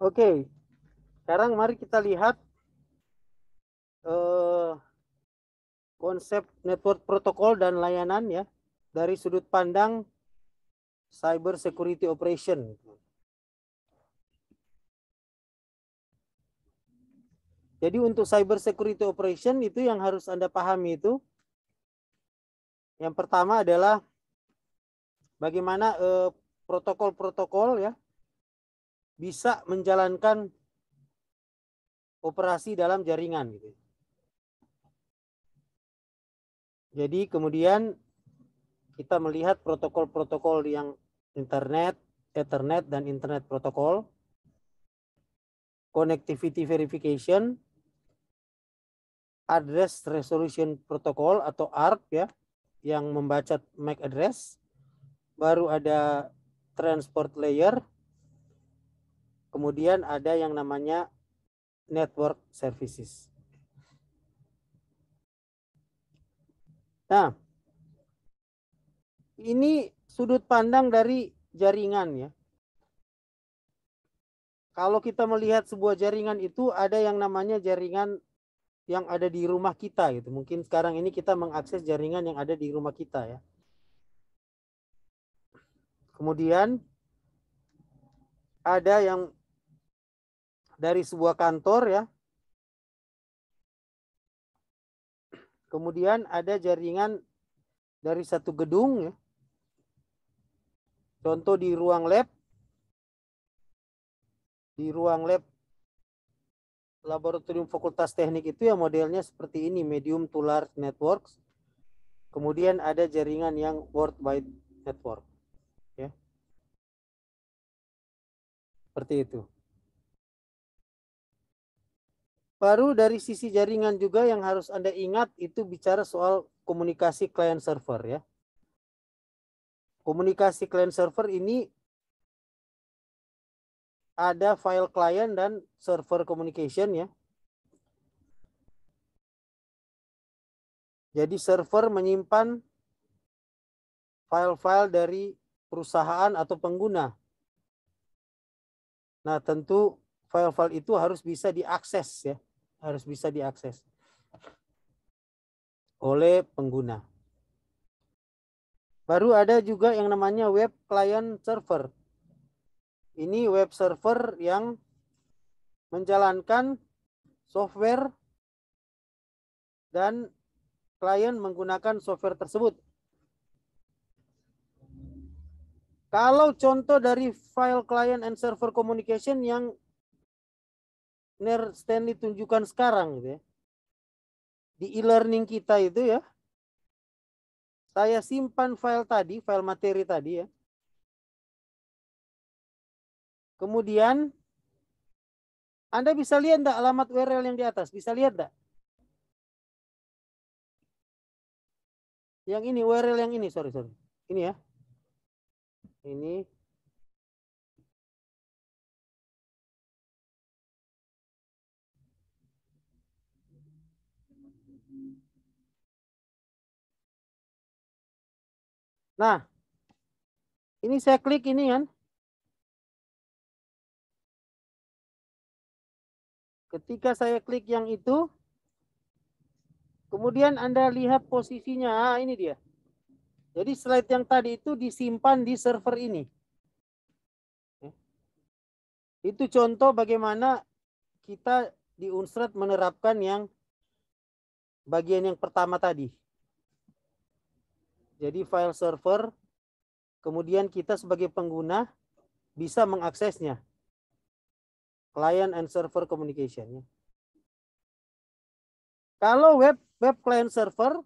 Oke, sekarang mari kita lihat uh, konsep network protokol dan layanan ya dari sudut pandang cyber security operation. Jadi untuk cyber security operation itu yang harus Anda pahami itu yang pertama adalah bagaimana eh, protokol-protokol eh, protokol -protokol, ya bisa menjalankan operasi dalam jaringan gitu. Jadi kemudian kita melihat protokol-protokol yang internet, Ethernet dan internet protokol, connectivity verification, address resolution protocol atau ARP ya, yang membaca MAC address, baru ada transport layer, Kemudian ada yang namanya network services. Nah, ini sudut pandang dari jaringan ya. Kalau kita melihat sebuah jaringan itu ada yang namanya jaringan yang ada di rumah kita gitu. Mungkin sekarang ini kita mengakses jaringan yang ada di rumah kita ya. Kemudian ada yang dari sebuah kantor ya. Kemudian ada jaringan dari satu gedung ya. Contoh di ruang lab di ruang lab laboratorium Fakultas Teknik itu ya modelnya seperti ini medium to large networks. Kemudian ada jaringan yang worldwide network. Ya. Seperti itu. Baru dari sisi jaringan juga yang harus Anda ingat itu bicara soal komunikasi client server ya. Komunikasi client server ini ada file client dan server communication ya. Jadi server menyimpan file-file dari perusahaan atau pengguna. Nah, tentu file-file itu harus bisa diakses ya harus bisa diakses oleh pengguna. Baru ada juga yang namanya web client server. Ini web server yang menjalankan software dan klien menggunakan software tersebut. Kalau contoh dari file client and server communication yang Ner Stanley tunjukkan sekarang gitu ya. Di e-learning kita itu ya, saya simpan file tadi, file materi tadi ya. Kemudian Anda bisa lihat enggak alamat URL yang di atas? Bisa lihat enggak? Yang ini URL yang ini, sorry sorry. Ini ya. Ini Nah, ini saya klik ini kan. Ketika saya klik yang itu, kemudian Anda lihat posisinya. Nah, ini dia. Jadi slide yang tadi itu disimpan di server ini. Itu contoh bagaimana kita di Unstrat menerapkan yang bagian yang pertama tadi. Jadi file server, kemudian kita sebagai pengguna bisa mengaksesnya. Client and server communication. Kalau web web client server,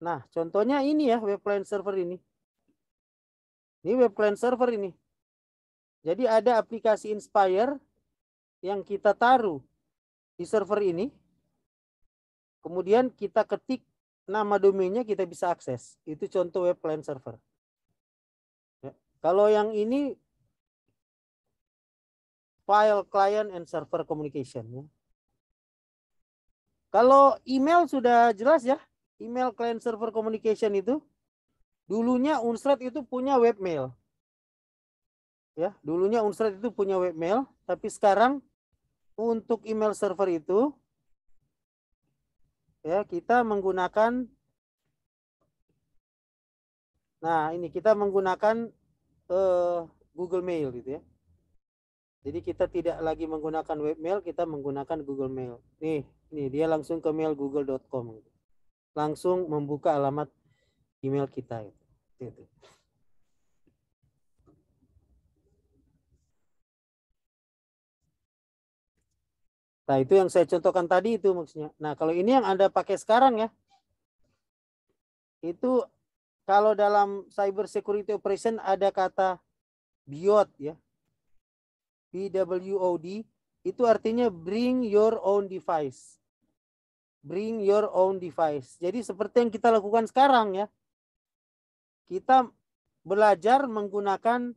nah contohnya ini ya web client server ini. Ini web client server ini. Jadi ada aplikasi Inspire yang kita taruh di server ini. Kemudian kita ketik nama domainnya kita bisa akses. Itu contoh web client server. Ya. Kalau yang ini file client and server communication. Ya. Kalau email sudah jelas ya, email client server communication itu dulunya Unstrat itu punya webmail. Ya, dulunya Unstrat itu punya webmail, tapi sekarang untuk email server itu ya kita menggunakan nah ini kita menggunakan uh, Google Mail gitu ya jadi kita tidak lagi menggunakan webmail kita menggunakan Google Mail nih nih dia langsung ke mailgoogle.com gitu. langsung membuka alamat email kita gitu. gitu. Nah, itu yang saya contohkan tadi itu maksudnya. Nah, kalau ini yang Anda pakai sekarang ya, itu kalau dalam cyber security operation ada kata BIOD ya. BWOD itu artinya bring your own device. Bring your own device. Jadi seperti yang kita lakukan sekarang ya. Kita belajar menggunakan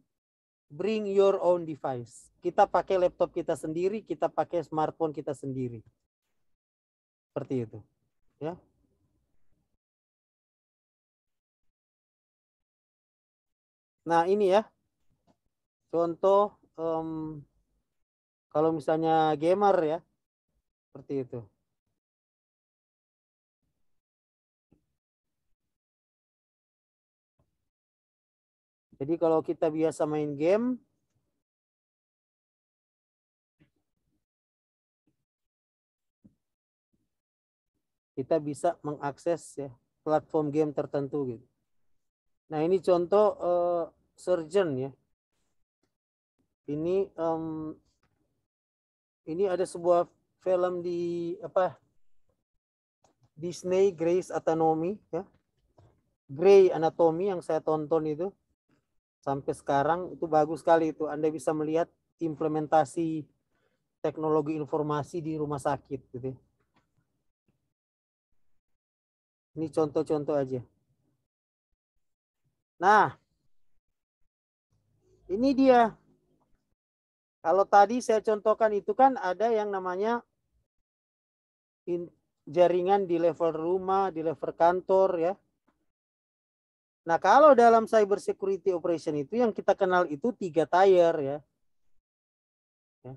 bring your own device kita pakai laptop kita sendiri, kita pakai smartphone kita sendiri. Seperti itu. Ya. Nah, ini ya. Contoh um, kalau misalnya gamer ya. Seperti itu. Jadi kalau kita biasa main game, kita bisa mengakses ya platform game tertentu gitu. Nah ini contoh uh, surgeon ya. Ini um, ini ada sebuah film di apa Disney Grace Anatomy ya. Grey Anatomy yang saya tonton itu sampai sekarang itu bagus sekali itu. Anda bisa melihat implementasi teknologi informasi di rumah sakit gitu. Ya ini contoh-contoh aja. Nah, ini dia. Kalau tadi saya contohkan itu kan ada yang namanya jaringan di level rumah, di level kantor ya. Nah, kalau dalam cyber security operation itu yang kita kenal itu tiga tier ya. ya.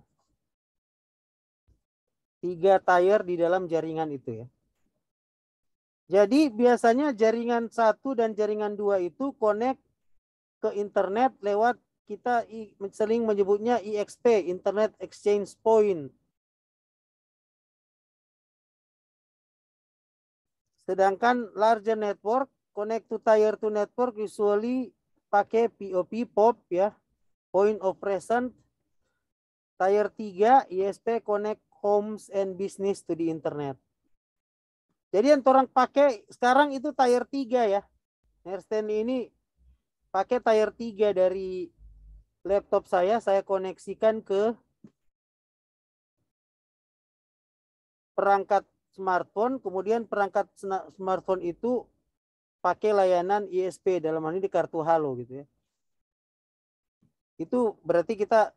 Tiga tier di dalam jaringan itu ya. Jadi biasanya jaringan satu dan jaringan dua itu connect ke internet lewat kita sering menyebutnya IXP, e Internet Exchange Point. Sedangkan larger network connect to tier to network usually pakai POP POP ya, point of present. Tier 3 ISP connect homes and business to the internet. Jadi yang orang pakai sekarang itu tire 3 ya. Hairstand ini pakai tire 3 dari laptop saya saya koneksikan ke perangkat smartphone, kemudian perangkat smartphone itu pakai layanan ISP dalam hal ini di kartu halo gitu ya. Itu berarti kita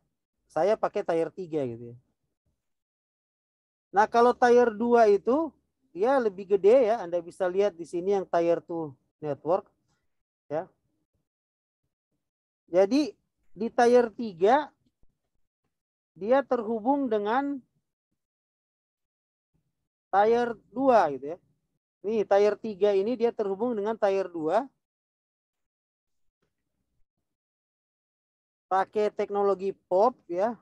saya pakai tier 3 gitu ya. Nah, kalau tier 2 itu ya lebih gede ya. Anda bisa lihat di sini yang tier 2 network ya. Jadi di tier 3 dia terhubung dengan tier 2 gitu ya. Nih, tier 3 ini dia terhubung dengan tier 2. Pakai teknologi POP ya.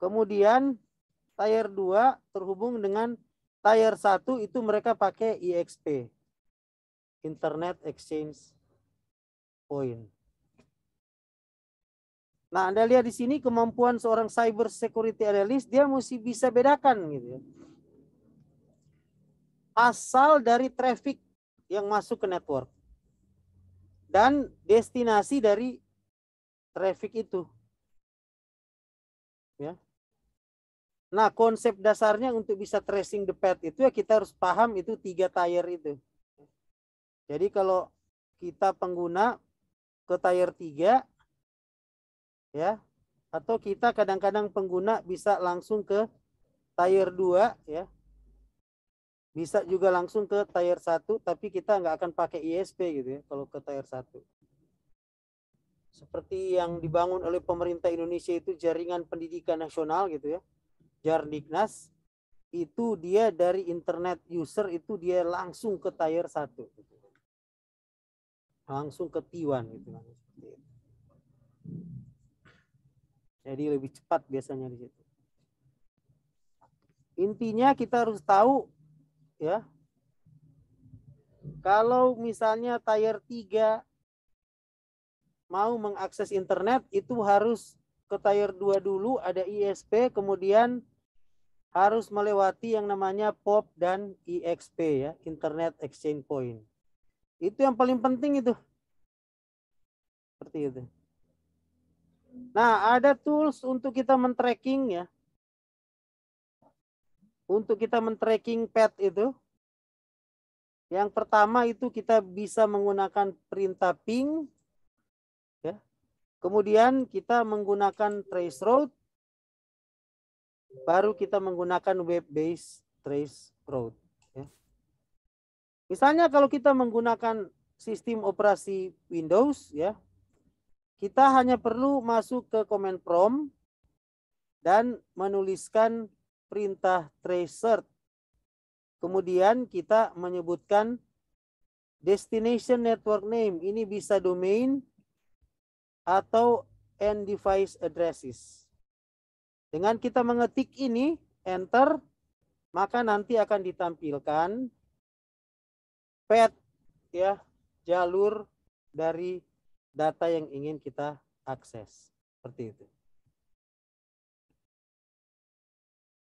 Kemudian tier 2 terhubung dengan Tier 1 itu mereka pakai IXP. E Internet Exchange Point. Nah, Anda lihat di sini kemampuan seorang cyber security analyst dia mesti bisa bedakan gitu ya. Asal dari traffic yang masuk ke network dan destinasi dari traffic itu. Ya. Nah, konsep dasarnya untuk bisa tracing the path itu ya kita harus paham itu tiga tier itu. Jadi kalau kita pengguna ke tier tiga ya atau kita kadang-kadang pengguna bisa langsung ke tier dua ya. Bisa juga langsung ke tier 1 tapi kita nggak akan pakai ISP gitu ya kalau ke tier 1. Seperti yang dibangun oleh pemerintah Indonesia itu jaringan pendidikan nasional gitu ya Jardiknas itu dia dari internet user itu dia langsung ke tier 1. Langsung ke T1 gitu kan. Jadi lebih cepat biasanya di situ. Intinya kita harus tahu ya. Kalau misalnya tier 3 mau mengakses internet itu harus ke tier 2 dulu ada ISP kemudian harus melewati yang namanya POP dan EXP ya, Internet Exchange Point. Itu yang paling penting itu. Seperti itu. Nah, ada tools untuk kita men-tracking ya. Untuk kita men-tracking path itu. Yang pertama itu kita bisa menggunakan perintah ping Kemudian kita menggunakan trace route, baru kita menggunakan web-based trace route. Ya. Misalnya kalau kita menggunakan sistem operasi Windows, ya, kita hanya perlu masuk ke command prompt dan menuliskan perintah trace search. Kemudian kita menyebutkan destination network name. Ini bisa domain, atau end device addresses. Dengan kita mengetik ini, enter, maka nanti akan ditampilkan path ya, jalur dari data yang ingin kita akses. Seperti itu.